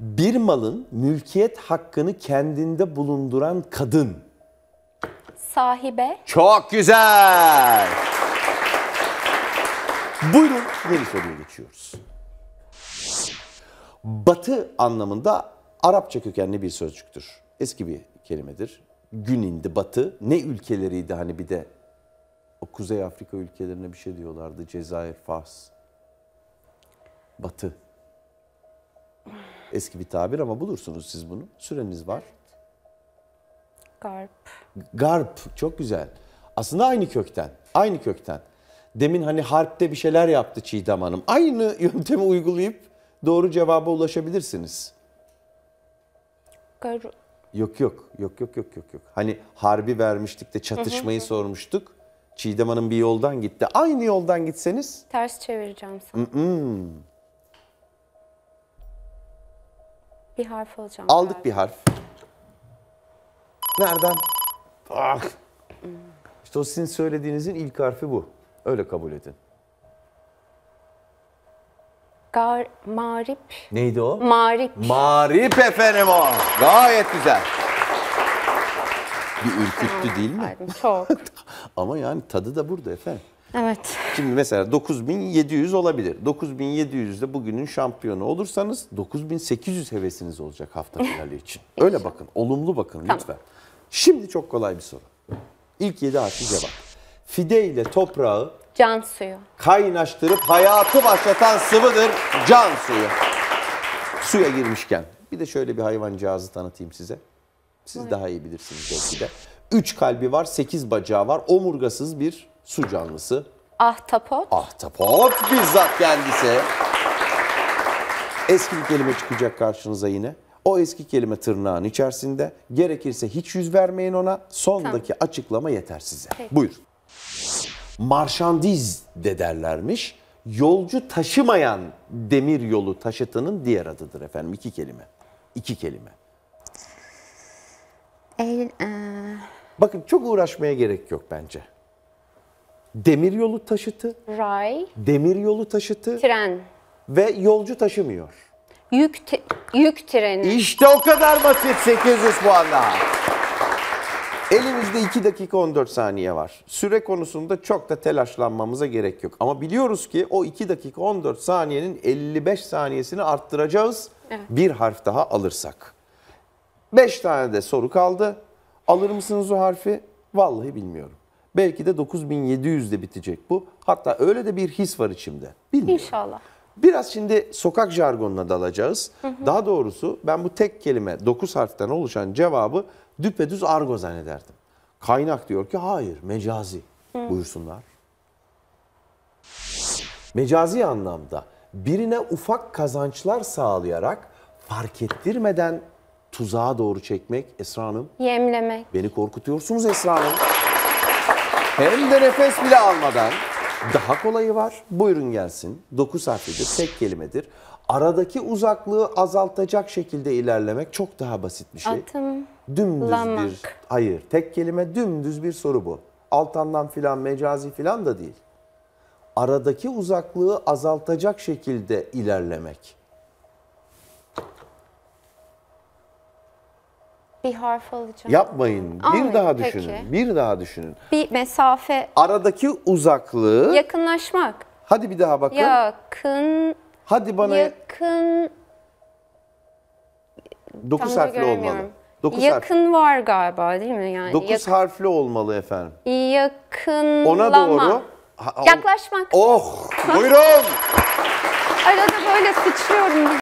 Bir malın mülkiyet hakkını kendinde bulunduran kadın. Sahibe. Çok güzel. Buyurun yeni soruya geçiyoruz. Batı anlamında Arapça kökenli bir sözcüktür. Eski bir kelimedir. Gün indi batı. Ne ülkeleriydi hani bir de o Kuzey Afrika ülkelerine bir şey diyorlardı. Cezayir, Fas. Batı. Eski bir tabir ama bulursunuz siz bunu. Süreniz var. Garp. Garp çok güzel. Aslında aynı kökten. Aynı kökten. Demin hani harpte bir şeyler yaptı Çiğdem Hanım. Aynı yöntemi uygulayıp doğru cevaba ulaşabilirsiniz. Gar Yok yok yok yok yok yok yok. Hani harbi vermiştik de çatışmayı hı hı. sormuştuk. Çiğdem Hanım bir yoldan gitti. Aynı yoldan gitseniz. Ters çevireceğim sana. Mm -mm. Bir harf alacağım. Aldık bir harf. Nereden? Ah. Hmm. İşte o sizin söylediğinizin ilk harfi bu. Öyle kabul edin. Gar, marip. Neydi o? Marip. Marip efendim o. Gayet güzel. Bir ürküttü değil mi? Çok. Ama yani tadı da burada efendim. Evet. Şimdi mesela 9700 olabilir. 9700'de bugünün şampiyonu olursanız 9800 hevesiniz olacak hafta finali için. Öyle bakın, olumlu bakın tamam. lütfen. Şimdi çok kolay bir soru. İlk 7 harfi cevap. Fide ile toprağı can suyu. Kaynaştırıp hayatı başlatan sıvıdır can suyu. Suya girmişken bir de şöyle bir hayvancağızı tanıtayım size. Siz evet. daha iyi bilirsiniz belki de. Üç kalbi var, sekiz bacağı var, omurgasız bir su canlısı. Ahtapot. Ahtapot bizzat kendisi. Eski bir kelime çıkacak karşınıza yine. O eski kelime tırnağın içerisinde. Gerekirse hiç yüz vermeyin ona. Sondaki tamam. açıklama yeter size. Peki. Buyur. Marşandiz de derlermiş. Yolcu taşımayan demir yolu taşıtının diğer adıdır efendim. İki kelime. İki kelime. El, e... Bakın çok uğraşmaya gerek yok bence demiryolu taşıtı, ray, demiryolu taşıtı tren ve yolcu taşımıyor. Yük yük treni. İşte o kadar basit 800 puan daha. Elimizde 2 dakika 14 saniye var. Süre konusunda çok da telaşlanmamıza gerek yok. Ama biliyoruz ki o 2 dakika 14 saniyenin 55 saniyesini arttıracağız. Evet. Bir harf daha alırsak. 5 tane de soru kaldı. Alır mısınız o harfi? Vallahi bilmiyorum. Belki de 9700'de bitecek bu. Hatta öyle de bir his var içimde. Bilmiyorum. İnşallah. Biraz şimdi sokak jargonuna dalacağız. Hı hı. Daha doğrusu ben bu tek kelime 9 harften oluşan cevabı düpedüz argo zannederdim. Kaynak diyor ki hayır mecazi. Hı. Buyursunlar. Mecazi anlamda birine ufak kazançlar sağlayarak fark ettirmeden tuzağa doğru çekmek Esra Hanım. Yemlemek. Beni korkutuyorsunuz Esra Hanım. Hem de nefes bile almadan. Daha kolayı var. Buyurun gelsin. 9 harfidir, tek kelimedir. Aradaki uzaklığı azaltacak şekilde ilerlemek çok daha basit bir şey. Atım. Dümdüz Lamak. bir, hayır tek kelime dümdüz bir soru bu. Altandan filan mecazi filan da değil. Aradaki uzaklığı azaltacak şekilde ilerlemek. Bir harf alacağım. Yapmayın. Bir Almayın, daha peki. düşünün. Bir daha düşünün. Bir mesafe. Aradaki uzaklığı. Yakınlaşmak. Hadi bir daha bakın. Yakın. Hadi bana yakın. Dokuz harfli olmalı. Dokuz harfli. yakın var galiba değil mi yani? Dokuz Yak- harfli olmalı efendim. Yakın. Ona doğru. Yaklaşmak. Oh! Buyurun! Arada böyle sıçrıyorum.